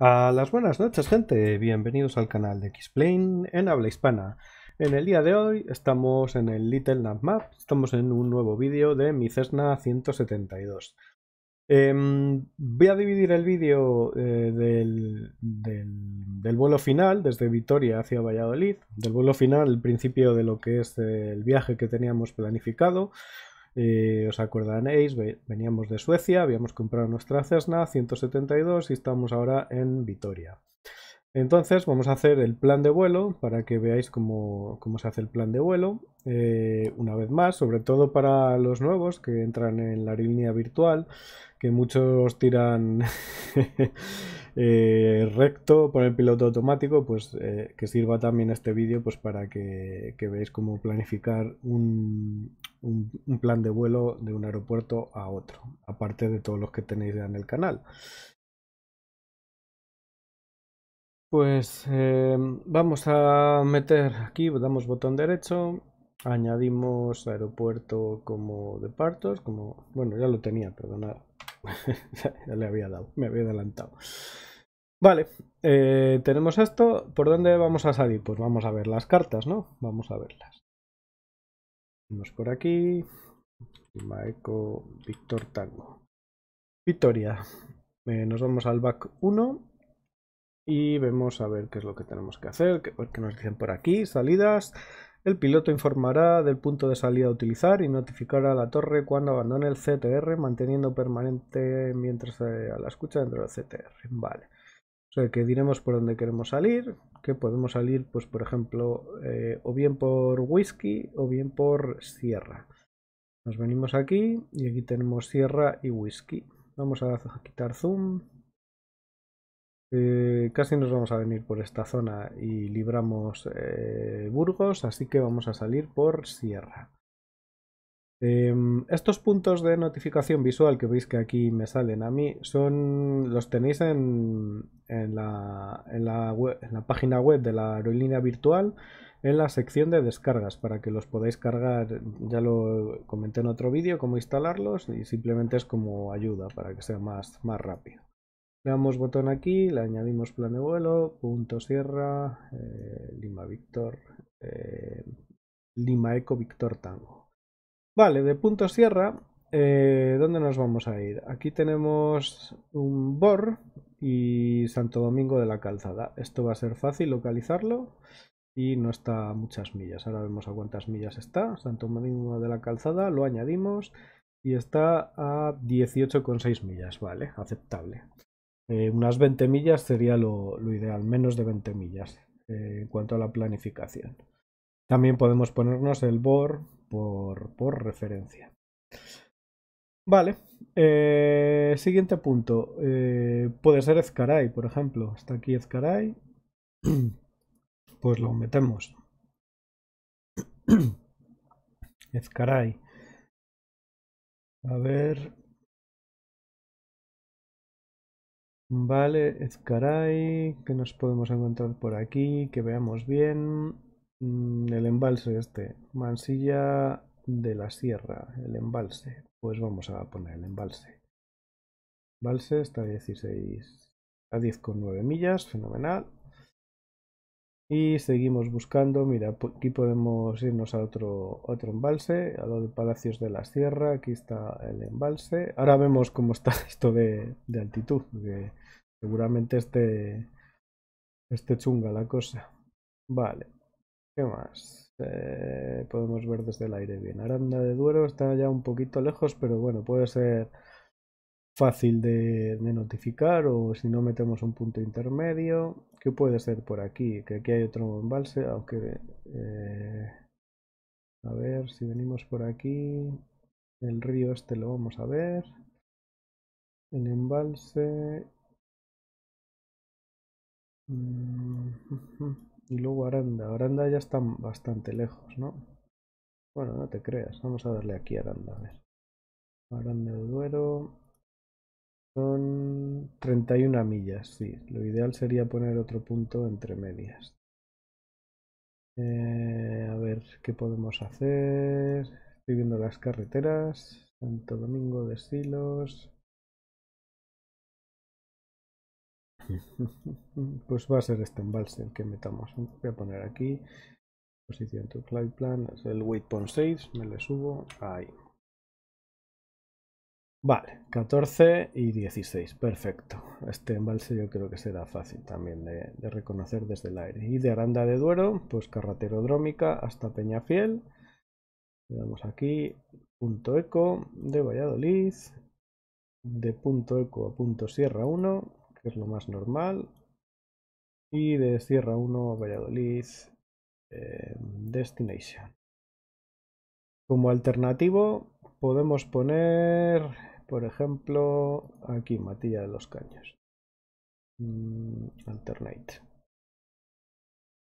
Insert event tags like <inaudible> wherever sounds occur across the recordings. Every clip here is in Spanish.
A las buenas noches gente, bienvenidos al canal de Xplane en habla hispana. En el día de hoy estamos en el Little Nap Map, estamos en un nuevo vídeo de mi Cessna 172. Em, voy a dividir el vídeo eh, del, del, vuelo final desde Vitoria hacia Valladolid, del vuelo final, el principio de lo que es eh, el viaje que teníamos planificado, eh, os acordaréis, veníamos de Suecia, habíamos comprado nuestra Cessna 172 y estamos ahora en Vitoria. Entonces vamos a hacer el plan de vuelo para que veáis cómo, se hace el plan de vuelo. Eh, una vez más, sobre todo para los nuevos que entran en la línea virtual, que muchos tiran <laughs> eh, recto por el piloto automático, pues que sirva también este vídeo pues, para que veáis cómo planificar un, un, plan de vuelo de un aeropuerto a otro, aparte de todos los que tenéis ya en el canal. Pues em, vamos a meter aquí, damos botón derecho, añadimos aeropuerto como departos, como bueno, ya lo tenía, perdonad, <laughs> ya le había dado, me había adelantado. Vale, eh, tenemos esto, ¿por dónde vamos a salir? Pues vamos a ver las cartas, ¿no? Vamos a verlas. Vamos por aquí. Maeco Víctor Tango. Victoria. Eh, nos vamos al back 1 y vemos a ver qué es lo que tenemos que hacer, qué, nos dicen por aquí, salidas. El piloto informará del punto de salida a utilizar y notificará a la torre cuando abandone el CTR, manteniendo permanente mientras eh, a la escucha dentro del CTR. Vale. O sea, que diremos por dónde queremos salir, que podemos salir, pues por ejemplo, eh, o bien por whisky o bien por sierra. Nos venimos aquí y aquí tenemos sierra y whisky. Vamos a quitar zoom. Eh, casi nos vamos a venir por esta zona y libramos eh, Burgos, así que vamos a salir por sierra. Em, estos puntos de notificación visual que veis que aquí me salen a mí son los tenéis en, la, página web de la aerolínea virtual en la sección de descargas para que los podáis cargar ya lo comenté en otro vídeo cómo instalarlos y simplemente es como ayuda para que sea más, más rápido le damos botón aquí le añadimos plan de vuelo punto sierra eh, lima víctor eh, lima eco victor tango Vale, de punto sierra, eh, ¿dónde nos vamos a ir? Aquí tenemos un BOR y Santo Domingo de la Calzada. Esto va a ser fácil localizarlo y no está a muchas millas. Ahora vemos a cuántas millas está. Santo Domingo de la Calzada, lo añadimos y está a 18,6 millas, vale, aceptable. Eh, unas 20 millas sería lo, ideal, menos de 20 millas eh, en cuanto a la planificación. También podemos ponernos el BOR por, referencia. Vale. Eh, siguiente punto. Eh, puede ser Ezcaray, por ejemplo. Está aquí Ezcaray. <clears throat> Pues lo metemos. <clears throat> Ezcaray. A ver. Vale, Ezcaray. que nos podemos encontrar por aquí? Que veamos bien. Mm, el embalse este, Mansilla de la Sierra, el embalse. Pues vamos a poner el embalse. Embalse está a 16, a 10,9 millas, fenomenal. Y seguimos buscando, mira, aquí podemos irnos a otro, otro embalse, a lo de Palacios de la Sierra, aquí está el embalse. Ahora vemos cómo está <laughs> esto de, altitud, que seguramente este chunga la cosa. Vale, ¿Qué más? Eh, podemos ver desde el aire bien. Aranda de Duero está ya un poquito lejos, pero bueno, puede ser fácil de, notificar o si no metemos un punto intermedio. que puede ser por aquí? Que aquí hay otro embalse, aunque... Eh, a ver, si venimos por aquí... El río este lo vamos a ver. El embalse... Mm, y luego Aranda. Aranda ya está bastante lejos, ¿no? Bueno, no te creas. Vamos a darle aquí a Aranda, a ver. Aranda de Duero. Son 31 millas, sí. Lo ideal sería poner otro punto entre medias. Eh, a ver, ¿qué podemos hacer? Estoy viendo las carreteras. Santo Domingo de Silos. <laughs> Pues va a ser este embalse el que metamos. Voy a poner aquí. Posición to flight plan. Es el waypoint 6. Me le subo. Ahí. Vale, 14 y 16, perfecto. Este embalse yo creo que será fácil también de, reconocer desde el aire. Y de Aranda de Duero, pues drómica hasta Peñafiel. Le damos aquí, punto eco de Valladolid, de punto eco a punto Sierra 1, que es lo más normal. Y de Sierra 1, Valladolid, em, Destination. Como alternativo podemos poner, por ejemplo, aquí Matilla de los Caños. Mm, alternate.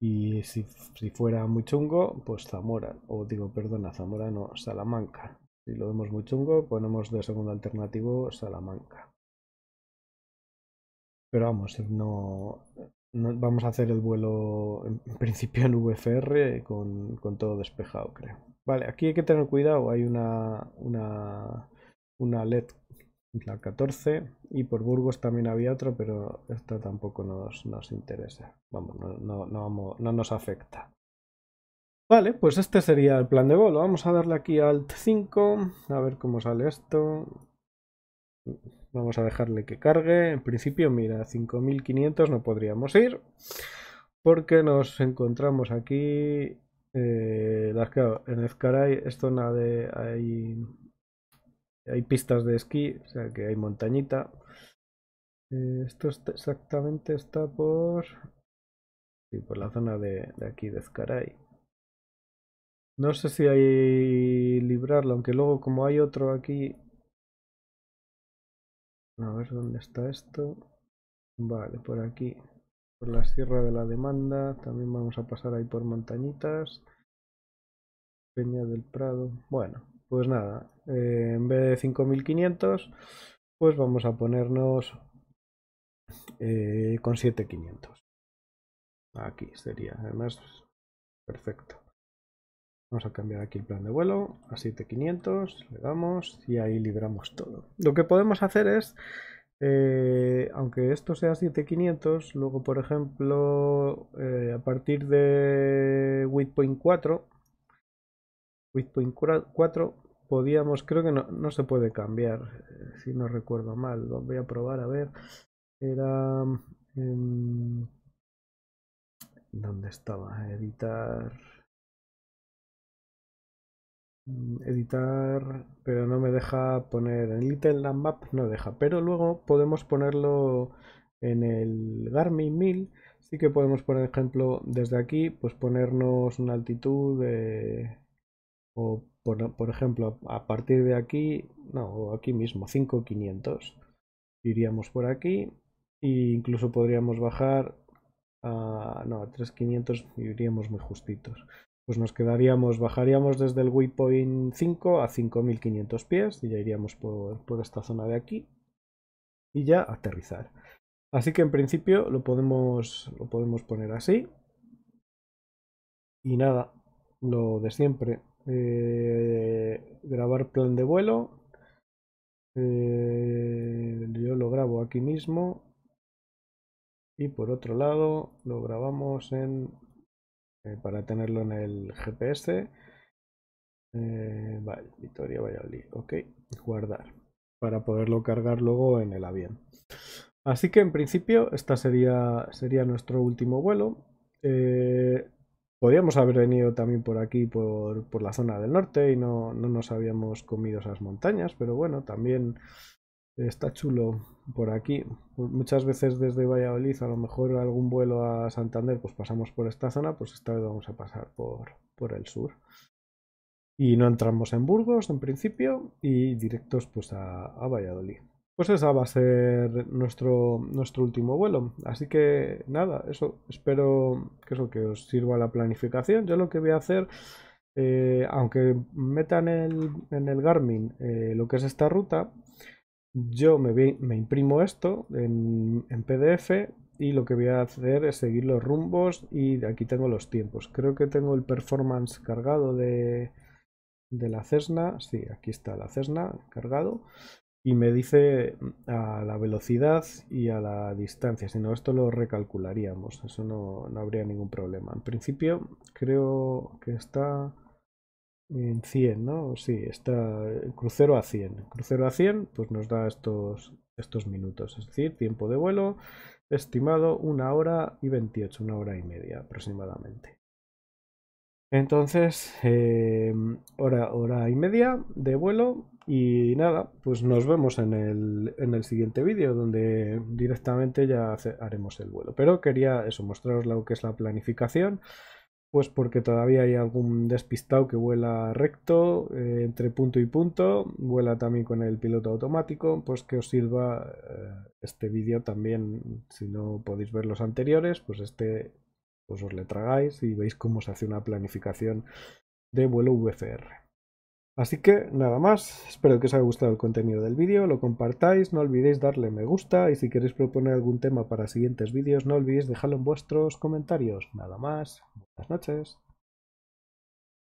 Y si, si, fuera muy chungo, pues Zamora. O digo, perdona, Zamora no, Salamanca. Si lo vemos muy chungo, ponemos de segundo alternativo Salamanca. Pero vamos, no, vamos a hacer el vuelo en principio en VFR con, todo despejado, creo. Vale, aquí hay que tener cuidado, hay una, una, una LED, la 14, y por Burgos también había otro pero esta tampoco nos, nos interesa. Vamos, no, no, no nos afecta. Vale, pues este sería el plan de vuelo. Vamos a darle aquí Alt 5, a ver cómo sale esto. Vamos a dejarle que cargue. En principio, mira, 5500 no podríamos ir. Porque nos encontramos aquí... Eh, en Ezcaray es zona de... Hay, hay pistas de esquí, o sea que hay montañita. Eh, esto exactamente está por... Sí, por la zona de, de aquí, de Ezcaray. No sé si hay librarlo, aunque luego como hay otro aquí a ver dónde está esto. Vale, por aquí. Por la Sierra de la Demanda. También vamos a pasar ahí por montañitas. Peña del Prado. Bueno, pues nada. Eh, en vez de 5500, pues vamos a ponernos eh, con 7500. Aquí sería, además, perfecto. Vamos a cambiar aquí el plan de vuelo a 7500, le damos y ahí libramos todo. Lo que podemos hacer es, eh, aunque esto sea 7500, luego por ejemplo eh, a partir de 8.4, 4 podíamos, creo que no, se puede cambiar, eh, si no recuerdo mal, lo voy a probar a ver, era... Em, ¿Dónde estaba? Editar... Mm, editar, pero no me deja poner en Little Land Map, no deja, pero luego podemos ponerlo en el Garmin 1000, sí que podemos por ejemplo desde aquí pues ponernos una altitud de o por, ejemplo a partir de aquí, no, aquí mismo 5500. Iríamos por aquí e incluso podríamos bajar a no, a 3500 y iríamos muy justitos pues nos quedaríamos, bajaríamos desde el waypoint 5 a 5500 pies y ya iríamos por, esta zona de aquí y ya aterrizar. Así que en principio lo podemos, lo podemos poner así. Y nada, lo de siempre. Eh, grabar plan de vuelo. Eh, yo lo grabo aquí mismo. Y por otro lado, lo grabamos en eh, para tenerlo en el GPS. Eh, vale, Valladolid, ok, guardar para poderlo cargar luego en el avión. Así que en principio esta sería, sería nuestro último vuelo. Eh, podíamos podríamos haber venido también por aquí, por, por la zona del norte y no, no, nos habíamos comido esas montañas, pero bueno, también está chulo por aquí. Pues muchas veces desde Valladolid, a lo mejor algún vuelo a Santander, pues pasamos por esta zona, pues esta vez vamos a pasar por, por el sur. Y no entramos en Burgos en principio y directos pues a, Valladolid. Pues esa va a ser nuestro, nuestro último vuelo. Así que nada, eso espero que eso que os sirva la planificación. Yo lo que voy a hacer eh, aunque metan en el Garmin eh, lo que es esta ruta, yo me, imprimo esto en, PDF y lo que voy a hacer es seguir los rumbos y aquí tengo los tiempos. Creo que tengo el performance cargado de, la Cessna. Sí, aquí está la Cessna cargado y me dice mm, a la velocidad y a la distancia. Si no, esto lo recalcularíamos. Eso no habría ningún problema. En principio, creo que está en 100, ¿no? Sí, está el crucero a 100. Crucero a 100, pues nos da estos, estos minutos, es decir, tiempo de vuelo estimado una hora y 28, una hora y media aproximadamente. Entonces, em, hora, hora y media de vuelo y nada, pues nos vemos en el, siguiente vídeo donde directamente ya haremos el vuelo. Pero quería eso, mostraros lo que es la planificación pues porque todavía hay algún despistado que vuela recto eh, entre punto y punto, vuela también con el piloto automático, pues que os sirva eh, este vídeo también, si no podéis ver los anteriores, pues este pues os le tragáis y veis cómo se hace una planificación de vuelo VFR. Así que nada más, espero que os haya gustado el contenido del vídeo, lo compartáis, no olvidéis darle me gusta y si queréis proponer algún tema para siguientes vídeos no olvidéis dejarlo en vuestros comentarios. Nada más, buenas noches.